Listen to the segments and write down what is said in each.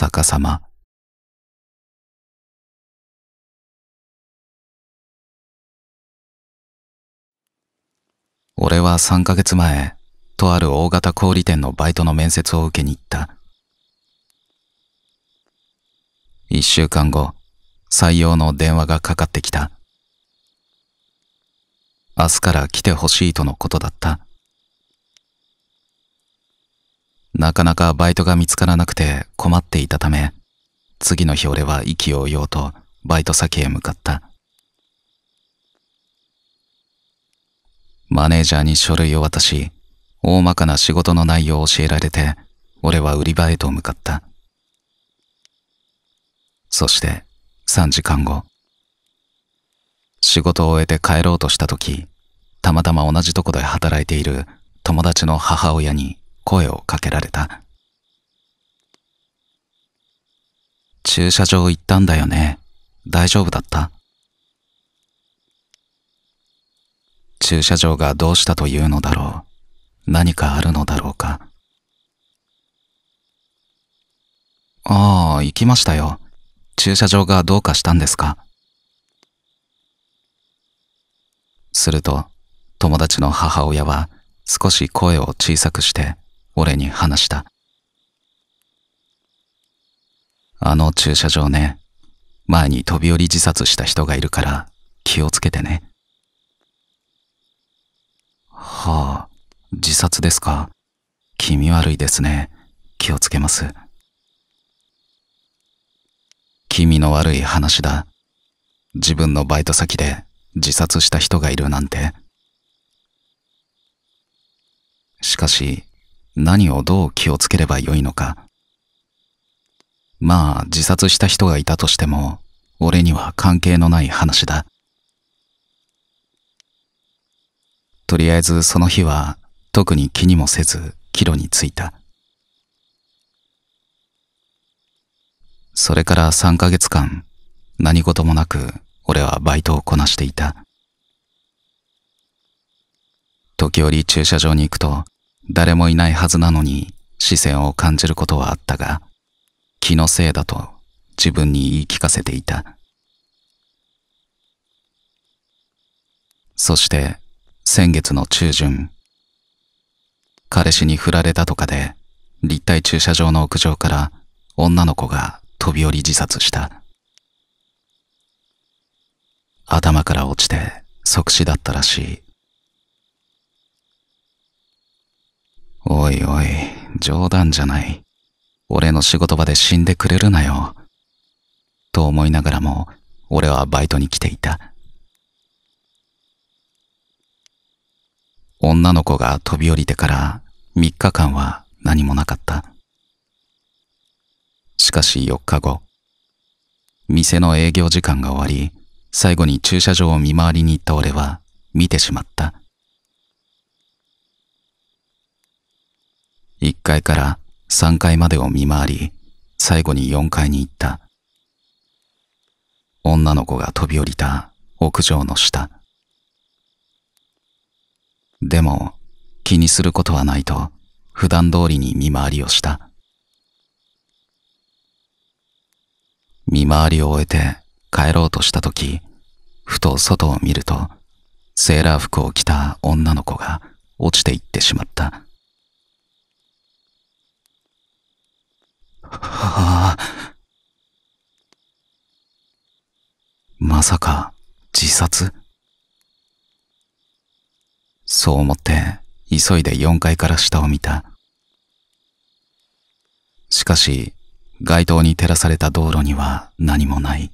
逆さま。俺は3ヶ月前、とある大型小売店のバイトの面接を受けに行った。1週間後、採用の電話がかかってきた。明日から来てほしいとのことだった。なかなかバイトが見つからなくて困っていたため、次の日俺はを言おうとバイト先へ向かった。マネージャーに書類を渡し、大まかな仕事の内容を教えられて、俺は売り場へと向かった。そして3時間後。仕事を終えて帰ろうとした時、たまたま同じとこで働いている友達の母親に声をかけられた。駐車場行ったんだよね。大丈夫だった駐車場がどうしたというのだろう。何かあるのだろうか。ああ、行きましたよ。駐車場がどうかしたんですかすると、友達の母親は少し声を小さくして、俺に話した。あの駐車場ね、前に飛び降り自殺した人がいるから気をつけてね。はあ、自殺ですか。気味悪いですね。気をつけます。気味の悪い話だ。自分のバイト先で自殺した人がいるなんて。しかし、何をどう気をつければよいのか。まあ、自殺した人がいたとしても、俺には関係のない話だ。とりあえずその日は、特に気にもせず、帰路に着いた。それから3ヶ月間、何事もなく、俺はバイトをこなしていた。時折駐車場に行くと、誰もいないはずなのに視線を感じることはあったが、気のせいだと自分に言い聞かせていた。そして先月の中旬、彼氏に振られたとかで立体駐車場の屋上から女の子が飛び降り自殺した。頭から落ちて即死だったらしい。おいおい、冗談じゃない。俺の仕事場で死んでくれるなよ。と思いながらも、俺はバイトに来ていた。女の子が飛び降りてから3日間は何もなかった。しかし4日後、店の営業時間が終わり、最後に駐車場を見回りに行った俺は見てしまった。1階から3階までを見回り、最後に4階に行った。女の子が飛び降りた屋上の下。でも、気にすることはないと、普段通りに見回りをした。見回りを終えて帰ろうとした時、ふと外を見ると、セーラー服を着た女の子が落ちていってしまった。はあ、まさか自殺そう思って急いで4階から下を見た。しかし街灯に照らされた道路には何もない。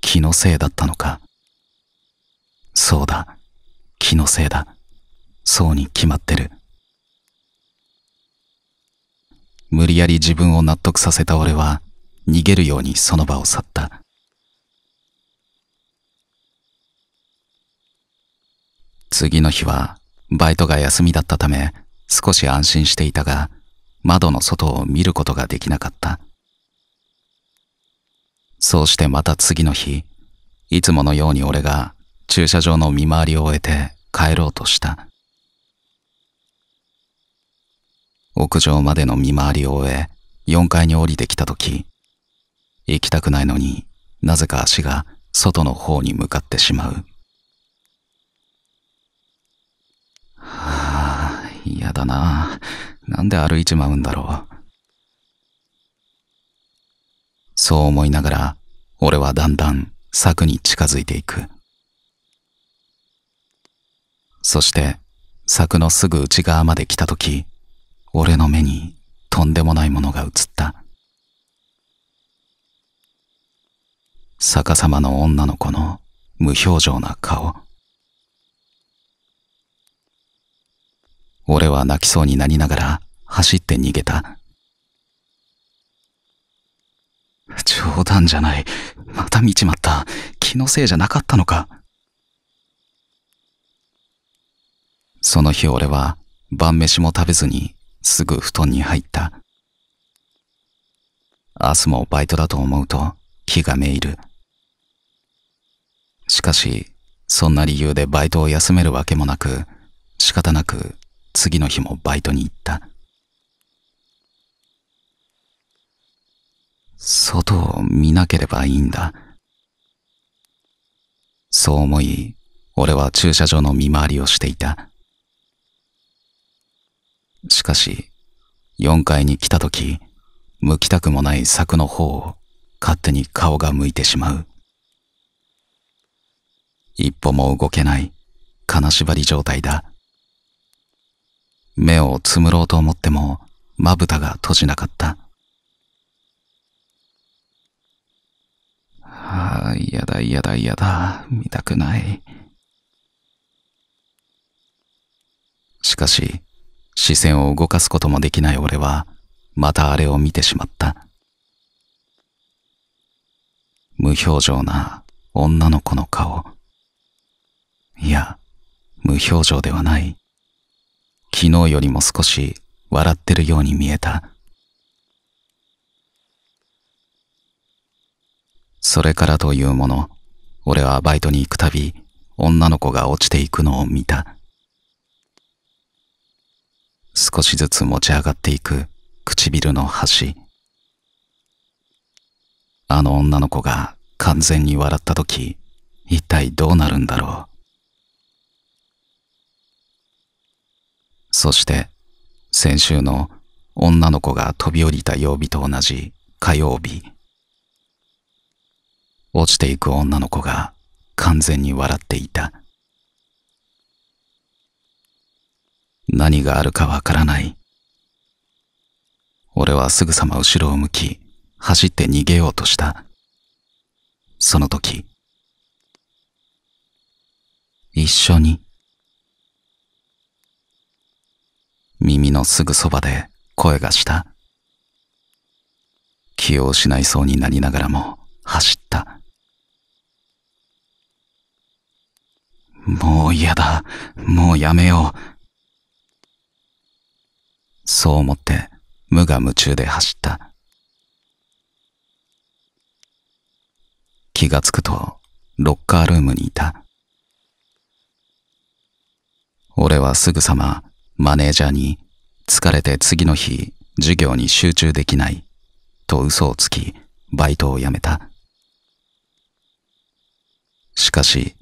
気のせいだったのか。そうだ、気のせいだ。そうに決まってる。無理やり自分を納得させた俺は逃げるようにその場を去った次の日はバイトが休みだったため少し安心していたが窓の外を見ることができなかったそうしてまた次の日いつものように俺が駐車場の見回りを終えて帰ろうとした屋上までの見回りを終え、4階に降りてきた時、行きたくないのになぜか足が外の方に向かってしまう。はあ、嫌だな。なんで歩いちまうんだろう。そう思いながら、俺はだんだん柵に近づいていく。そして、柵のすぐ内側まで来た時、俺の目にとんでもないものが映った。逆さまの女の子の無表情な顔。俺は泣きそうになりながら走って逃げた。冗談じゃない。また見ちまった。気のせいじゃなかったのか。その日俺は晩飯も食べずにすぐ布団に入った。明日もバイトだと思うと気がめいる。しかし、そんな理由でバイトを休めるわけもなく、仕方なく次の日もバイトに行った。外を見なければいいんだ。そう思い、俺は駐車場の見回りをしていた。しかし、四階に来た時、向きたくもない柵の方を勝手に顔が向いてしまう。一歩も動けない金縛り状態だ。目をつむろうと思っても、まぶたが閉じなかった。はあ、嫌だ嫌だ嫌だ、見たくない。しかし、視線を動かすこともできない俺は、またあれを見てしまった。無表情な女の子の顔。いや、無表情ではない。昨日よりも少し笑ってるように見えた。それからというもの、俺はバイトに行くたび、女の子が落ちていくのを見た。少しずつ持ち上がっていく唇の端。あの女の子が完全に笑った時、一体どうなるんだろう。そして、先週の女の子が飛び降りた曜日と同じ火曜日。落ちていく女の子が完全に笑っていた。何があるかわからない。俺はすぐさま後ろを向き、走って逃げようとした。その時、一緒に、耳のすぐそばで声がした。気を失いそうになりながらも走った。もう嫌だ。もうやめよう。そう思って無我夢中で走った。気がつくとロッカールームにいた。俺はすぐさまマネージャーに疲れて次の日授業に集中できないと嘘をつきバイトを辞めた。しかし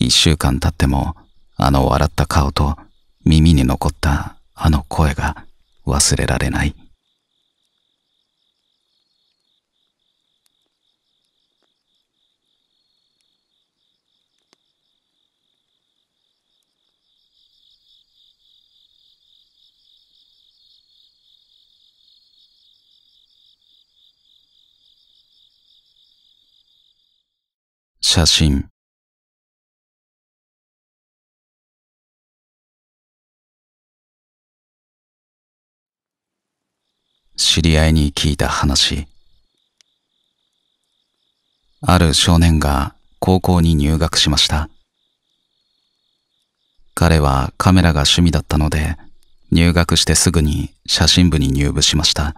一週間経ってもあの笑った顔と耳に残ったあの声が忘れられない。写真知り合いに聞いた話。ある少年が高校に入学しました。彼はカメラが趣味だったので、入学してすぐに写真部に入部しました。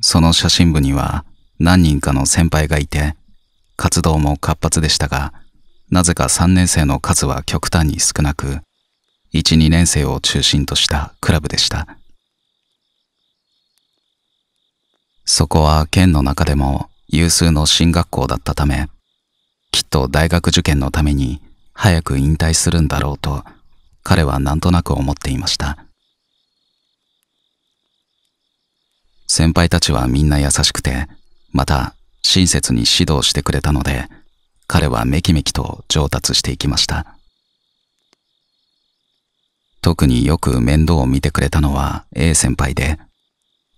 その写真部には何人かの先輩がいて、活動も活発でしたが、なぜか3年生の数は極端に少なく、1、2年生を中心としたクラブでした。そこは県の中でも有数の進学校だったため、きっと大学受験のために早く引退するんだろうと、彼はなんとなく思っていました。先輩たちはみんな優しくて、また親切に指導してくれたので、彼はめきめきと上達していきました。特によく面倒を見てくれたのは A 先輩で、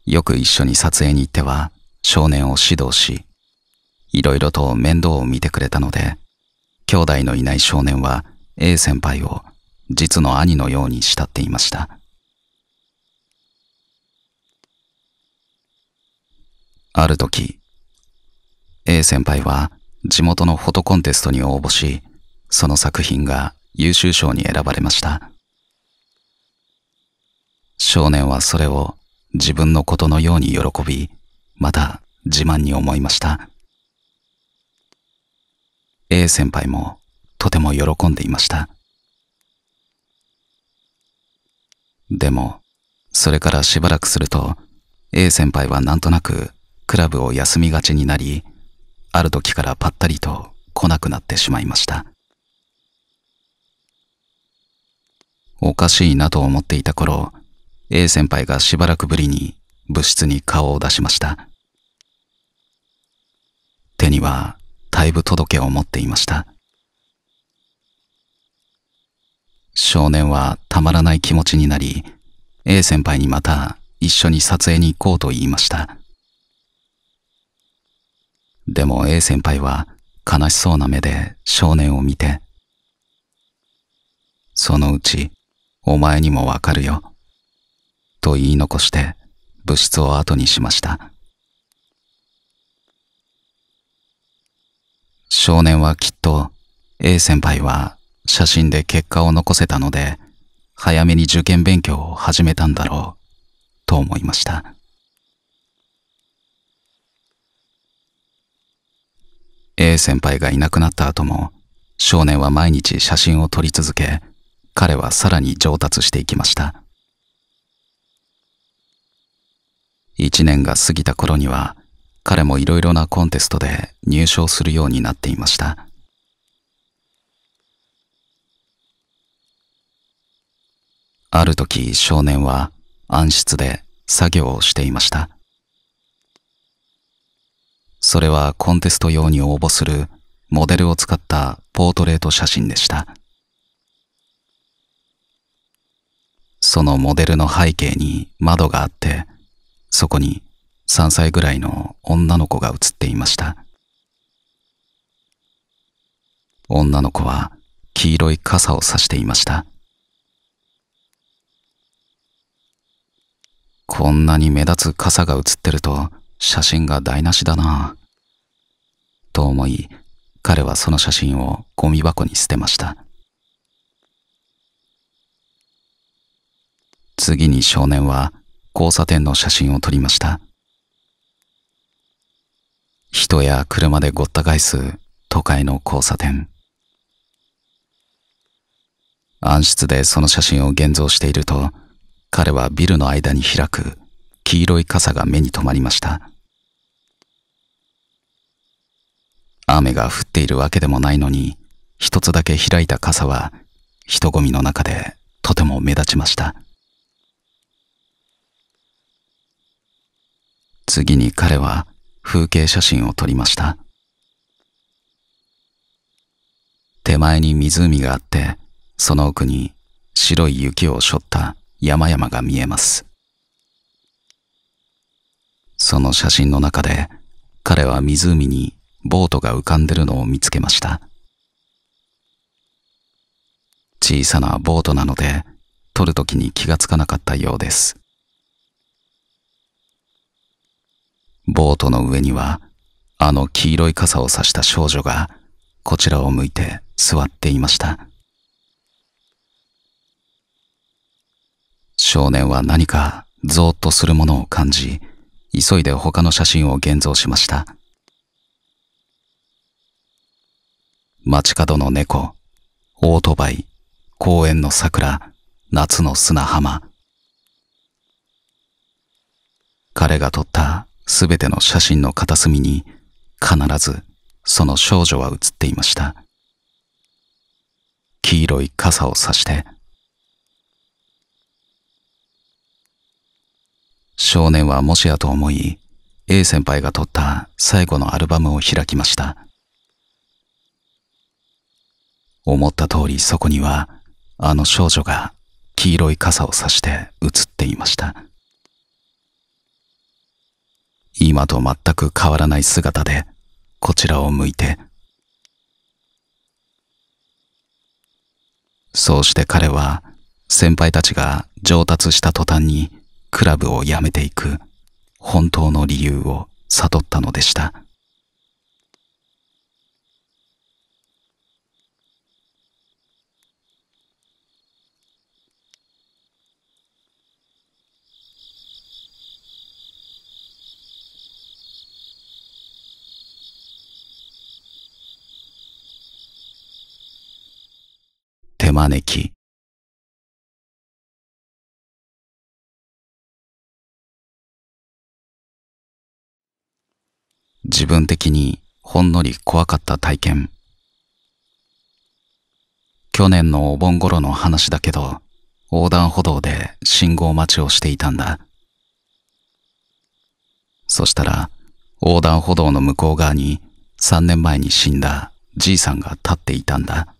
よく一緒に撮影に行っては少年を指導し、いろいろと面倒を見てくれたので、兄弟のいない少年は A 先輩を実の兄のように慕っていました。ある時、A 先輩は地元のフォトコンテストに応募し、その作品が優秀賞に選ばれました。少年はそれを自分のことのように喜び、また自慢に思いました。A 先輩もとても喜んでいました。でも、それからしばらくすると、A 先輩はなんとなくクラブを休みがちになり、ある時からぱったりと来なくなってしまいました。おかしいなと思っていた頃、A 先輩がしばらくぶりに部室に顔を出しました。手には退部届を持っていました。少年はたまらない気持ちになり、A 先輩にまた一緒に撮影に行こうと言いました。でも A 先輩は悲しそうな目で少年を見て、そのうちお前にもわかるよ。と言い残して部室を後にしました少年はきっと A 先輩は写真で結果を残せたので早めに受験勉強を始めたんだろうと思いました先輩がいなくなった後も少年は毎日写真を撮り続け彼はさらに上達していきました一年が過ぎた頃には、彼もいろいろなコンテストで入賞するようになっていました。ある時少年は暗室で作業をしていました。それはコンテスト用に応募するモデルを使ったポートレート写真でした。そのモデルの背景に窓があって、そこに3歳ぐらいの女の子が映っていました。女の子は黄色い傘を差していました。こんなに目立つ傘が写ってると写真が台無しだなと思い、彼はその写真をゴミ箱に捨てました。次に少年は交差点の写真を撮りました。人や車でごった返す都会の交差点。暗室でその写真を現像していると、彼はビルの間に開く黄色い傘が目に留まりました。雨が降っているわけでもないのに、一つだけ開いた傘は人混みの中でとても目立ちました。次に彼は風景写真を撮りました。手前に湖があって、その奥に白い雪を背負った山々が見えます。その写真の中で彼は湖にボートが浮かんでるのを見つけました。小さなボートなので撮るときに気がつかなかったようです。ボートの上には、あの黄色い傘を差した少女が、こちらを向いて座っていました。少年は何かぞーっとするものを感じ、急いで他の写真を現像しました。街角の猫、オートバイ、公園の桜、夏の砂浜。彼が撮ったすべての写真の片隅に必ずその少女は写っていました。黄色い傘を差して、少年はもしやと思い、A 先輩が撮った最後のアルバムを開きました。思った通りそこには、あの少女が黄色い傘を差して写っていました。今と全く変わらない姿で、こちらを向いて。そうして彼は、先輩たちが上達した途端に、クラブを辞めていく、本当の理由を悟ったのでした。招き自分的にほんのり怖かった体験去年のお盆頃の話だけど横断歩道で信号待ちをしていたんだそしたら横断歩道の向こう側に3年前に死んだじいさんが立っていたんだ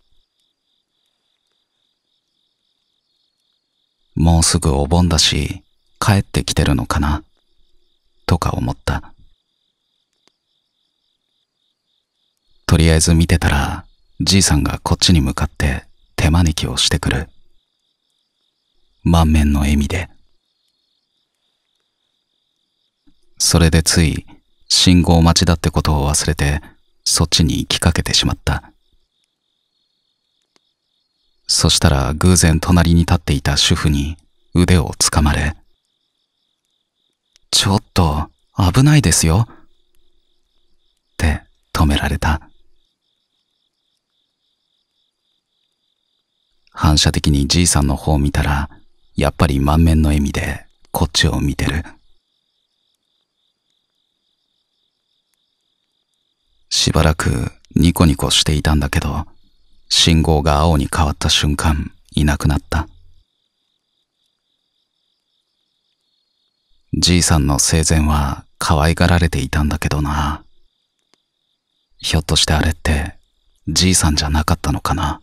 もうすぐお盆だし、帰ってきてるのかな、とか思った。とりあえず見てたら、じいさんがこっちに向かって手招きをしてくる。満面の笑みで。それでつい、信号待ちだってことを忘れて、そっちに行きかけてしまった。そしたら偶然隣に立っていた主婦に腕をつかまれ、ちょっと危ないですよ。って止められた。反射的にじいさんの方を見たら、やっぱり満面の笑みでこっちを見てる。しばらくニコニコしていたんだけど、信号が青に変わった瞬間いなくなったじいさんの生前は可愛がられていたんだけどなひょっとしてあれってじいさんじゃなかったのかな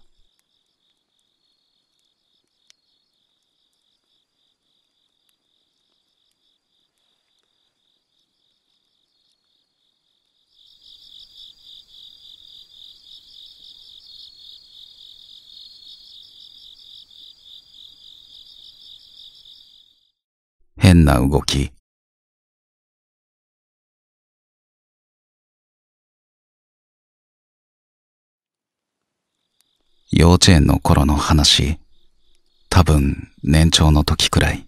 変な動き。幼稚園の頃の話、多分年長の時くらい。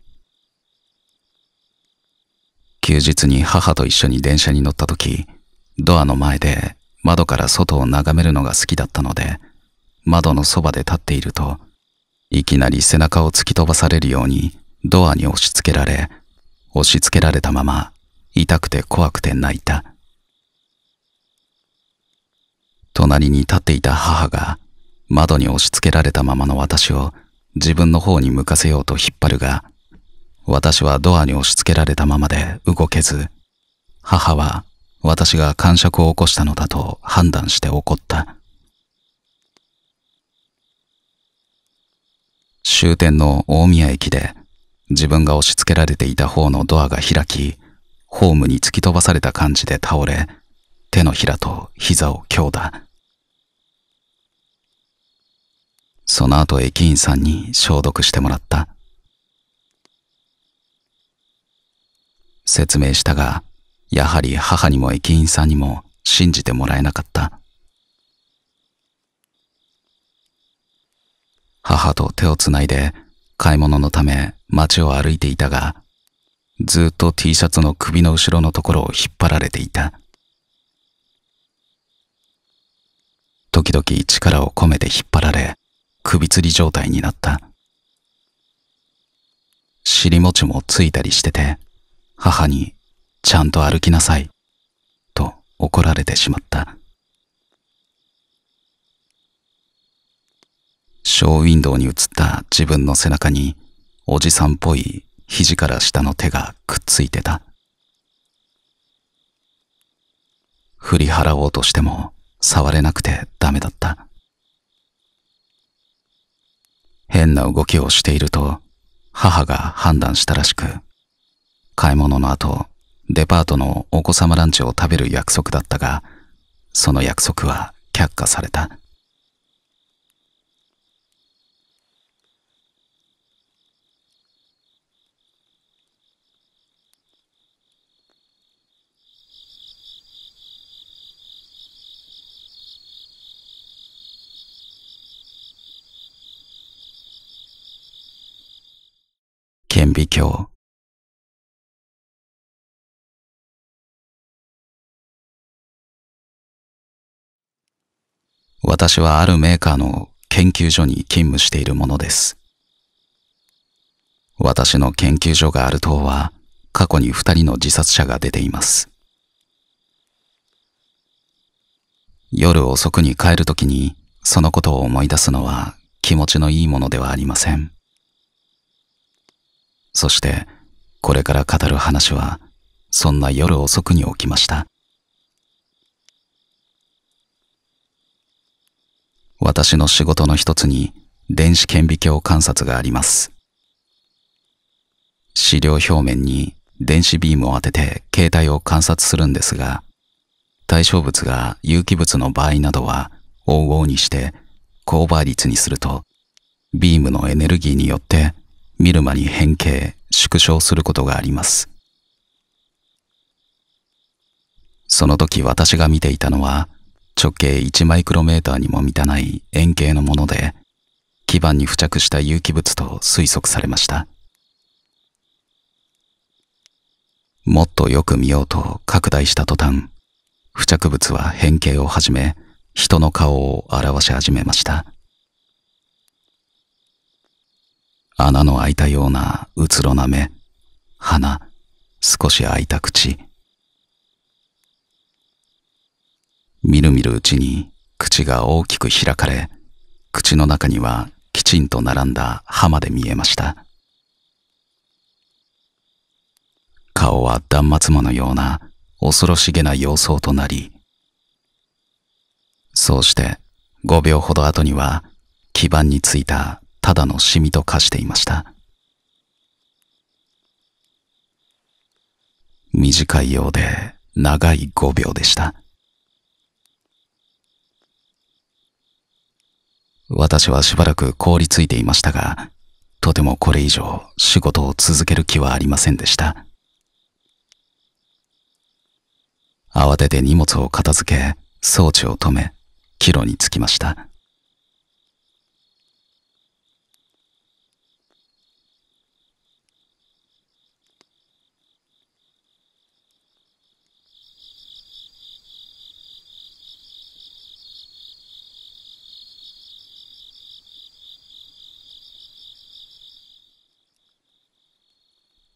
休日に母と一緒に電車に乗った時、ドアの前で窓から外を眺めるのが好きだったので、窓のそばで立っていると、いきなり背中を突き飛ばされるようにドアに押し付けられ、押し付けられたまま痛くて怖くて泣いた隣に立っていた母が窓に押し付けられたままの私を自分の方に向かせようと引っ張るが私はドアに押し付けられたままで動けず母は私が感触を起こしたのだと判断して怒った終点の大宮駅で自分が押し付けられていた方のドアが開き、ホームに突き飛ばされた感じで倒れ、手のひらと膝を強打。その後駅員さんに消毒してもらった。説明したが、やはり母にも駅員さんにも信じてもらえなかった。母と手をつないで買い物のため街を歩いていたが、ずっと T シャツの首の後ろのところを引っ張られていた。時々力を込めて引っ張られ、首吊り状態になった。尻餅もついたりしてて、母に、ちゃんと歩きなさい、と怒られてしまった。ショーウィンドウに映った自分の背中におじさんっぽい肘から下の手がくっついてた。振り払おうとしても触れなくてダメだった。変な動きをしていると母が判断したらしく、買い物の後、デパートのお子様ランチを食べる約束だったが、その約束は却下された。私はあるメーカーの研究所に勤務しているものです。私の研究所がある島は過去に二人の自殺者が出ています。夜遅くに帰るときにそのことを思い出すのは気持ちのいいものではありません。そしてこれから語る話はそんな夜遅くに起きました私の仕事の一つに電子顕微鏡観察があります資料表面に電子ビームを当てて携帯を観察するんですが対象物が有機物の場合などは黄々にして高倍率にするとビームのエネルギーによって見る間に変形、縮小することがあります。その時私が見ていたのは直径1マイクロメーターにも満たない円形のもので基板に付着した有機物と推測されました。もっとよく見ようと拡大した途端、付着物は変形をはじめ、人の顔を表し始めました。穴の開いたようなうつろな目、鼻、少し開いた口。みるみるうちに口が大きく開かれ、口の中にはきちんと並んだ歯まで見えました。顔は断末魔のような恐ろしげな様相となり、そうして5秒ほど後には基板についたただのシミと化していました。短いようで長い5秒でした。私はしばらく凍りついていましたが、とてもこれ以上仕事を続ける気はありませんでした。慌てて荷物を片付け、装置を止め、帰路に着きました。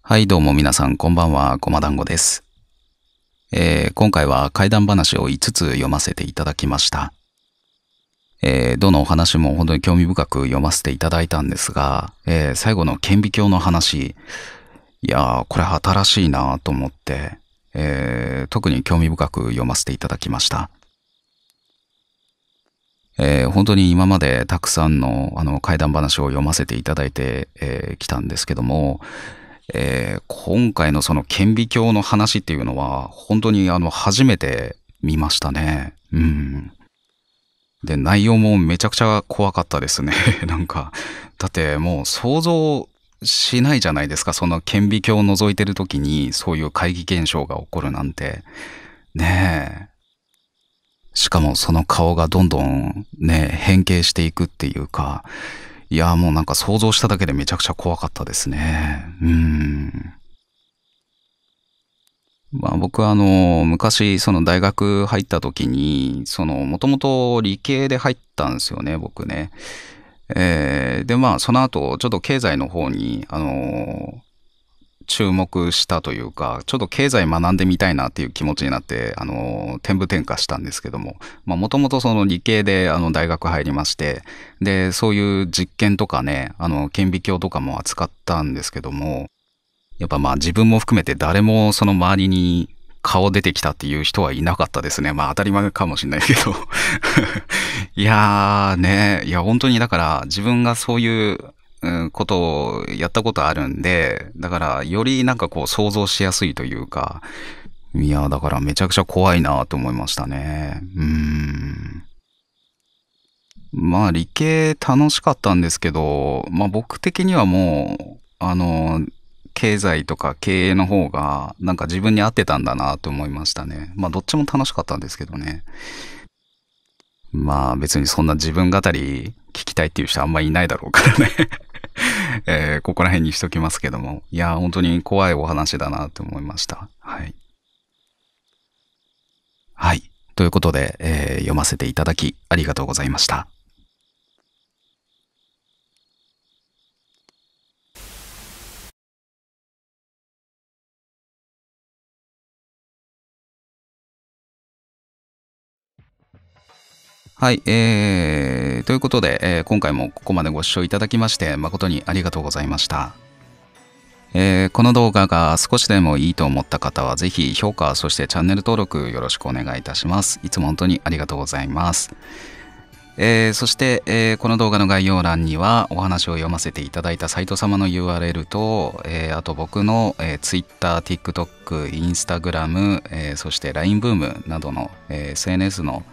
はい、どうも皆さん、こんばんは、ごま団子です。えー、今回は怪談話を5つ読ませていただきました。えー、どのお話も本当に興味深く読ませていただいたんですが、えー、最後の顕微鏡の話、いやー、これ新しいなと思って、えー、特に興味深く読ませていただきました。えー、本当に今までたくさんのあの怪談話を読ませていただいてき、えー、たんですけども、えー、今回のその顕微鏡の話っていうのは、本当にあの、初めて見ましたね。うん。で、内容もめちゃくちゃ怖かったですね。なんか、だってもう想像しないじゃないですか。その顕微鏡を覗いてる時に、そういう怪奇現象が起こるなんて。ねえ。しかもその顔がどんどんね、変形していくっていうか、いやもうなんか想像しただけでめちゃくちゃ怖かったですね。うん。まあ僕はあの、昔その大学入った時に、その、もともと理系で入ったんですよね、僕ね。えー、でまあその後、ちょっと経済の方に、あの、注目したというか、ちょっと経済学んでみたいなっていう気持ちになって、あの、転部転化したんですけども、まあ、もともとその理系で、あの、大学入りまして、で、そういう実験とかね、あの、顕微鏡とかも扱ったんですけども、やっぱまあ自分も含めて誰もその周りに顔出てきたっていう人はいなかったですね。まあ当たり前かもしれないけど いやーね、いや本当にだから自分がそういうことをやったことあるんで、だからよりなんかこう想像しやすいというか、いや、だからめちゃくちゃ怖いなと思いましたね。うん。まあ理系楽しかったんですけど、まあ僕的にはもう、あの、経済とか経営の方がなんか自分に合ってたんだなと思いましたね。まあどっちも楽しかったんですけどね。まあ別にそんな自分語り聞きたいっていう人あんまいないだろうからね えー、ここら辺にしときますけども。いや、本当に怖いお話だなって思いました。はい。はい。ということで、えー、読ませていただきありがとうございました。はい、えー、。ということで、えー、今回もここまでご視聴いただきまして誠にありがとうございました。えー、この動画が少しでもいいと思った方は、ぜひ評価、そしてチャンネル登録よろしくお願いいたします。いつも本当にありがとうございます。えー、そして、えー、この動画の概要欄にはお話を読ませていただいたサイト様の URL と、えー、あと僕の、えー、Twitter、TikTok、Instagram、えー、そして LINE ブームなどの、えー、SNS の、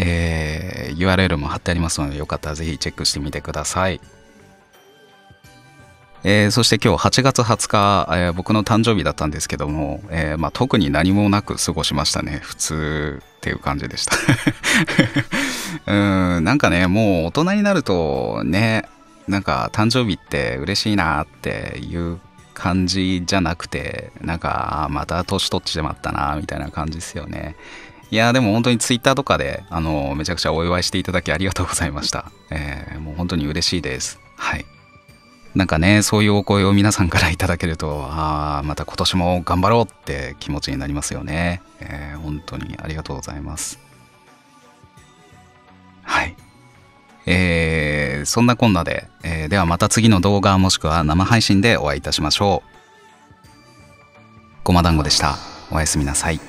えー、URL も貼ってありますので、よかったらぜひチェックしてみてください。えー、そして今日8月20日、えー、僕の誕生日だったんですけども、えーまあ、特に何もなく過ごしましたね。普通っていう感じでした うん。なんかね、もう大人になるとね、なんか誕生日って嬉しいなっていう感じじゃなくて、なんかまた年取っちまったなみたいな感じですよね。いやでも本当にツイッターとかで、あの、めちゃくちゃお祝いしていただきありがとうございました。えー、もう本当に嬉しいです。はい。なんかね、そういうお声を皆さんからいただけると、ああ、また今年も頑張ろうって気持ちになりますよね。えー、本当にありがとうございます。はい。えー、そんなこんなで、えー、ではまた次の動画もしくは生配信でお会いいたしましょう。ごま団子でした。おやすみなさい。